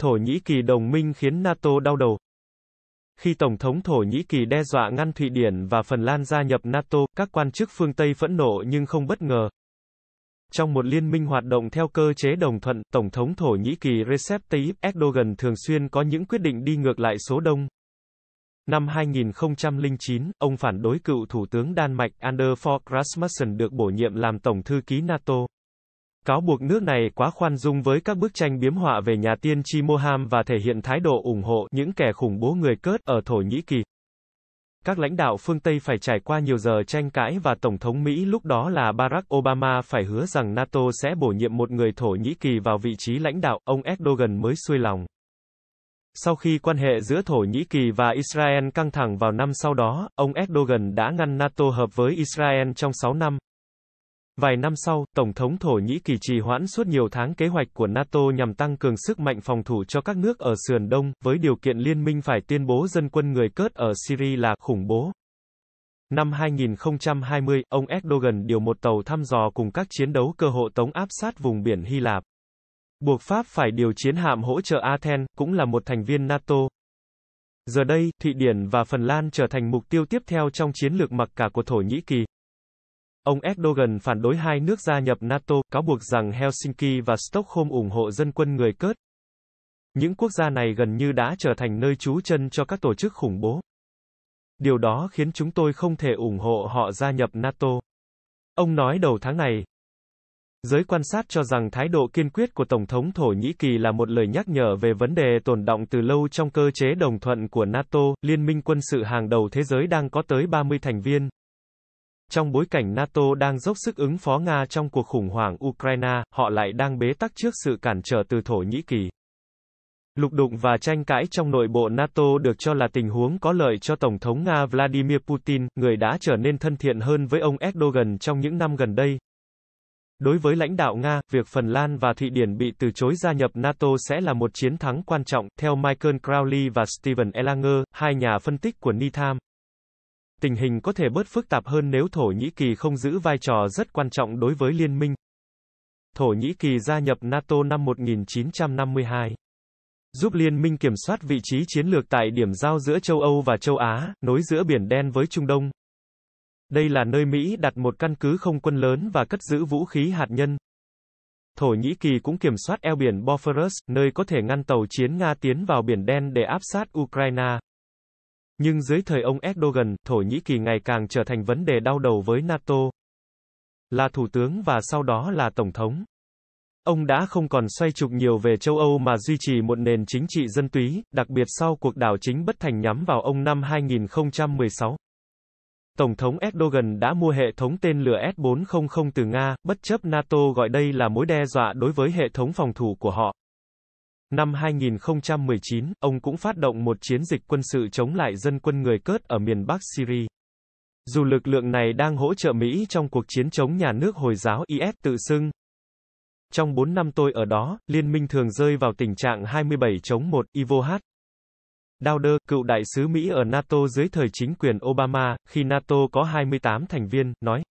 Thổ Nhĩ Kỳ đồng minh khiến NATO đau đầu. Khi Tổng thống Thổ Nhĩ Kỳ đe dọa ngăn Thụy Điển và Phần Lan gia nhập NATO, các quan chức phương Tây phẫn nộ nhưng không bất ngờ. Trong một liên minh hoạt động theo cơ chế đồng thuận, Tổng thống Thổ Nhĩ Kỳ Recep Tayyip Erdogan thường xuyên có những quyết định đi ngược lại số đông. Năm 2009, ông phản đối cựu Thủ tướng Đan Mạch Anders Fogh Rasmussen được bổ nhiệm làm Tổng thư ký NATO. Cáo buộc nước này quá khoan dung với các bức tranh biếm họa về nhà tiên tri Moham và thể hiện thái độ ủng hộ những kẻ khủng bố người cớt ở Thổ Nhĩ Kỳ. Các lãnh đạo phương Tây phải trải qua nhiều giờ tranh cãi và Tổng thống Mỹ lúc đó là Barack Obama phải hứa rằng NATO sẽ bổ nhiệm một người Thổ Nhĩ Kỳ vào vị trí lãnh đạo, ông Erdogan mới xuôi lòng. Sau khi quan hệ giữa Thổ Nhĩ Kỳ và Israel căng thẳng vào năm sau đó, ông Erdogan đã ngăn NATO hợp với Israel trong 6 năm. Vài năm sau, Tổng thống Thổ Nhĩ Kỳ trì hoãn suốt nhiều tháng kế hoạch của NATO nhằm tăng cường sức mạnh phòng thủ cho các nước ở sườn đông, với điều kiện liên minh phải tuyên bố dân quân người Cớt ở Syria là khủng bố. Năm 2020, ông Erdogan điều một tàu thăm dò cùng các chiến đấu cơ hộ tống áp sát vùng biển Hy Lạp. Buộc Pháp phải điều chiến hạm hỗ trợ Athens, cũng là một thành viên NATO. Giờ đây, Thụy Điển và Phần Lan trở thành mục tiêu tiếp theo trong chiến lược mặc cả của Thổ Nhĩ Kỳ. Ông Erdogan phản đối hai nước gia nhập NATO, cáo buộc rằng Helsinki và Stockholm ủng hộ dân quân người Cớt. Những quốc gia này gần như đã trở thành nơi trú chân cho các tổ chức khủng bố. Điều đó khiến chúng tôi không thể ủng hộ họ gia nhập NATO. Ông nói đầu tháng này. Giới quan sát cho rằng thái độ kiên quyết của Tổng thống Thổ Nhĩ Kỳ là một lời nhắc nhở về vấn đề tồn động từ lâu trong cơ chế đồng thuận của NATO, liên minh quân sự hàng đầu thế giới đang có tới 30 thành viên, trong bối cảnh NATO đang dốc sức ứng phó Nga trong cuộc khủng hoảng Ukraine, họ lại đang bế tắc trước sự cản trở từ Thổ Nhĩ Kỳ. Lục đụng và tranh cãi trong nội bộ NATO được cho là tình huống có lợi cho Tổng thống Nga Vladimir Putin, người đã trở nên thân thiện hơn với ông Erdogan trong những năm gần đây. Đối với lãnh đạo Nga, việc Phần Lan và Thụy Điển bị từ chối gia nhập NATO sẽ là một chiến thắng quan trọng, theo Michael Crowley và Stephen Elanger, hai nhà phân tích của NITAM tình hình có thể bớt phức tạp hơn nếu Thổ Nhĩ Kỳ không giữ vai trò rất quan trọng đối với liên minh. Thổ Nhĩ Kỳ gia nhập NATO năm 1952 giúp liên minh kiểm soát vị trí chiến lược tại điểm giao giữa châu Âu và châu Á, nối giữa Biển Đen với Trung Đông. Đây là nơi Mỹ đặt một căn cứ không quân lớn và cất giữ vũ khí hạt nhân. Thổ Nhĩ Kỳ cũng kiểm soát eo biển Bosphorus, nơi có thể ngăn tàu chiến Nga tiến vào Biển Đen để áp sát Ukraine. Nhưng dưới thời ông Erdogan, Thổ Nhĩ Kỳ ngày càng trở thành vấn đề đau đầu với NATO. Là thủ tướng và sau đó là tổng thống. Ông đã không còn xoay trục nhiều về châu Âu mà duy trì một nền chính trị dân túy, đặc biệt sau cuộc đảo chính bất thành nhắm vào ông năm 2016. Tổng thống Erdogan đã mua hệ thống tên lửa S-400 từ Nga, bất chấp NATO gọi đây là mối đe dọa đối với hệ thống phòng thủ của họ. Năm 2019, ông cũng phát động một chiến dịch quân sự chống lại dân quân người Cớt ở miền Bắc Syria. Dù lực lượng này đang hỗ trợ Mỹ trong cuộc chiến chống nhà nước Hồi giáo IS tự xưng. Trong 4 năm tôi ở đó, liên minh thường rơi vào tình trạng 27 chống 1, Ivo H. Dowder, cựu đại sứ Mỹ ở NATO dưới thời chính quyền Obama, khi NATO có 28 thành viên, nói.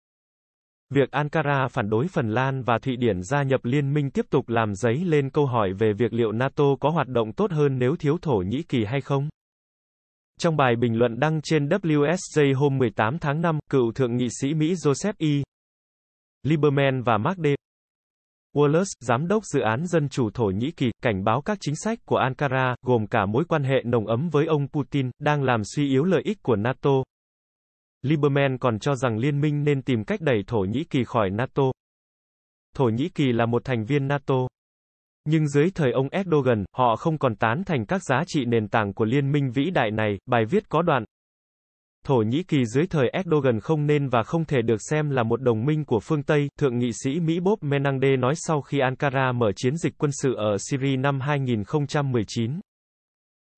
Việc Ankara phản đối Phần Lan và Thụy Điển gia nhập liên minh tiếp tục làm dấy lên câu hỏi về việc liệu NATO có hoạt động tốt hơn nếu thiếu Thổ Nhĩ Kỳ hay không. Trong bài bình luận đăng trên WSJ hôm 18 tháng 5, cựu thượng nghị sĩ Mỹ Joseph E. Lieberman và Mark D. Wallace, giám đốc dự án dân chủ Thổ Nhĩ Kỳ, cảnh báo các chính sách của Ankara, gồm cả mối quan hệ nồng ấm với ông Putin, đang làm suy yếu lợi ích của NATO. Lieberman còn cho rằng liên minh nên tìm cách đẩy Thổ Nhĩ Kỳ khỏi NATO. Thổ Nhĩ Kỳ là một thành viên NATO. Nhưng dưới thời ông Erdogan, họ không còn tán thành các giá trị nền tảng của liên minh vĩ đại này, bài viết có đoạn. Thổ Nhĩ Kỳ dưới thời Erdogan không nên và không thể được xem là một đồng minh của phương Tây, Thượng nghị sĩ Mỹ Bob Menangde nói sau khi Ankara mở chiến dịch quân sự ở Syria năm 2019.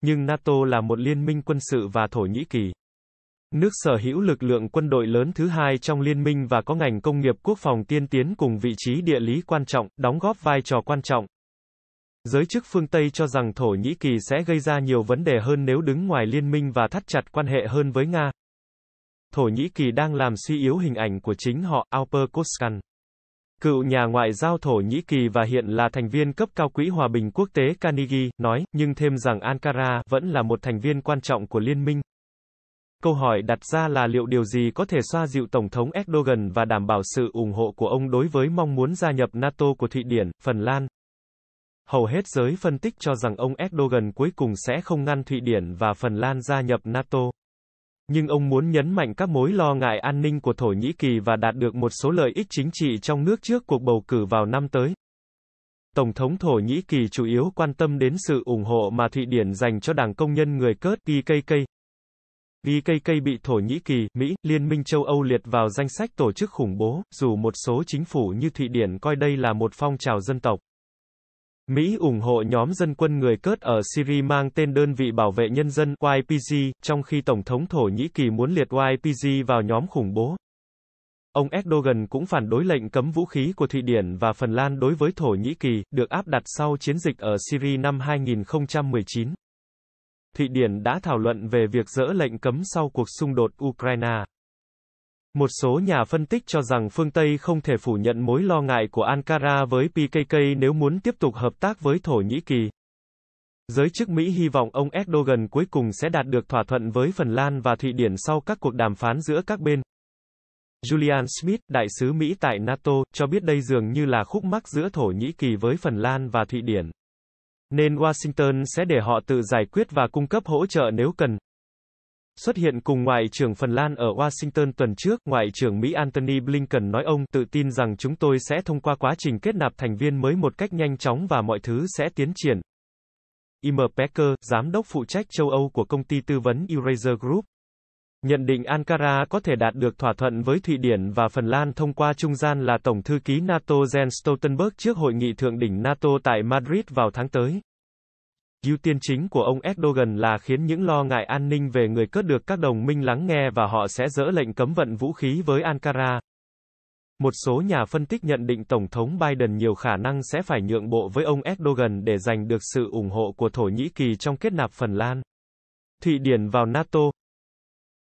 Nhưng NATO là một liên minh quân sự và Thổ Nhĩ Kỳ. Nước sở hữu lực lượng quân đội lớn thứ hai trong liên minh và có ngành công nghiệp quốc phòng tiên tiến cùng vị trí địa lý quan trọng, đóng góp vai trò quan trọng. Giới chức phương Tây cho rằng Thổ Nhĩ Kỳ sẽ gây ra nhiều vấn đề hơn nếu đứng ngoài liên minh và thắt chặt quan hệ hơn với Nga. Thổ Nhĩ Kỳ đang làm suy yếu hình ảnh của chính họ, Alper Koskan. Cựu nhà ngoại giao Thổ Nhĩ Kỳ và hiện là thành viên cấp cao Quỹ Hòa bình Quốc tế Carnegie, nói, nhưng thêm rằng Ankara vẫn là một thành viên quan trọng của liên minh. Câu hỏi đặt ra là liệu điều gì có thể xoa dịu Tổng thống Erdogan và đảm bảo sự ủng hộ của ông đối với mong muốn gia nhập NATO của Thụy Điển, Phần Lan? Hầu hết giới phân tích cho rằng ông Erdogan cuối cùng sẽ không ngăn Thụy Điển và Phần Lan gia nhập NATO. Nhưng ông muốn nhấn mạnh các mối lo ngại an ninh của Thổ Nhĩ Kỳ và đạt được một số lợi ích chính trị trong nước trước cuộc bầu cử vào năm tới. Tổng thống Thổ Nhĩ Kỳ chủ yếu quan tâm đến sự ủng hộ mà Thụy Điển dành cho Đảng Công nhân người Cớt PKK, IKK bị Thổ Nhĩ Kỳ, Mỹ, Liên minh châu Âu liệt vào danh sách tổ chức khủng bố, dù một số chính phủ như Thụy Điển coi đây là một phong trào dân tộc. Mỹ ủng hộ nhóm dân quân người cớt ở Syria mang tên đơn vị bảo vệ nhân dân YPG, trong khi Tổng thống Thổ Nhĩ Kỳ muốn liệt YPG vào nhóm khủng bố. Ông Erdogan cũng phản đối lệnh cấm vũ khí của Thụy Điển và Phần Lan đối với Thổ Nhĩ Kỳ, được áp đặt sau chiến dịch ở Syria năm 2019. Thụy Điển đã thảo luận về việc dỡ lệnh cấm sau cuộc xung đột Ukraine. Một số nhà phân tích cho rằng phương Tây không thể phủ nhận mối lo ngại của Ankara với PKK nếu muốn tiếp tục hợp tác với Thổ Nhĩ Kỳ. Giới chức Mỹ hy vọng ông Erdogan cuối cùng sẽ đạt được thỏa thuận với Phần Lan và Thụy Điển sau các cuộc đàm phán giữa các bên. Julian Smith, đại sứ Mỹ tại NATO, cho biết đây dường như là khúc mắc giữa Thổ Nhĩ Kỳ với Phần Lan và Thụy Điển nên Washington sẽ để họ tự giải quyết và cung cấp hỗ trợ nếu cần. Xuất hiện cùng Ngoại trưởng Phần Lan ở Washington tuần trước, Ngoại trưởng Mỹ Antony Blinken nói ông tự tin rằng chúng tôi sẽ thông qua quá trình kết nạp thành viên mới một cách nhanh chóng và mọi thứ sẽ tiến triển. Im Pecker, giám đốc phụ trách châu Âu của công ty tư vấn Eraser Group, Nhận định Ankara có thể đạt được thỏa thuận với Thụy Điển và Phần Lan thông qua trung gian là Tổng thư ký NATO Jens Stoltenberg trước hội nghị thượng đỉnh NATO tại Madrid vào tháng tới. Ưu tiên chính của ông Erdogan là khiến những lo ngại an ninh về người cướp được các đồng minh lắng nghe và họ sẽ dỡ lệnh cấm vận vũ khí với Ankara. Một số nhà phân tích nhận định Tổng thống Biden nhiều khả năng sẽ phải nhượng bộ với ông Erdogan để giành được sự ủng hộ của Thổ Nhĩ Kỳ trong kết nạp Phần Lan. Thụy Điển vào NATO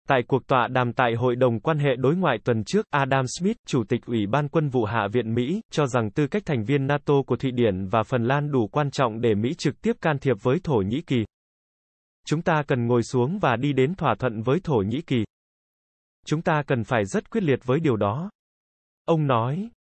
Tại cuộc tọa đàm tại Hội đồng quan hệ đối ngoại tuần trước, Adam Smith, Chủ tịch Ủy ban Quân vụ Hạ viện Mỹ, cho rằng tư cách thành viên NATO của Thụy Điển và Phần Lan đủ quan trọng để Mỹ trực tiếp can thiệp với Thổ Nhĩ Kỳ. Chúng ta cần ngồi xuống và đi đến thỏa thuận với Thổ Nhĩ Kỳ. Chúng ta cần phải rất quyết liệt với điều đó. Ông nói,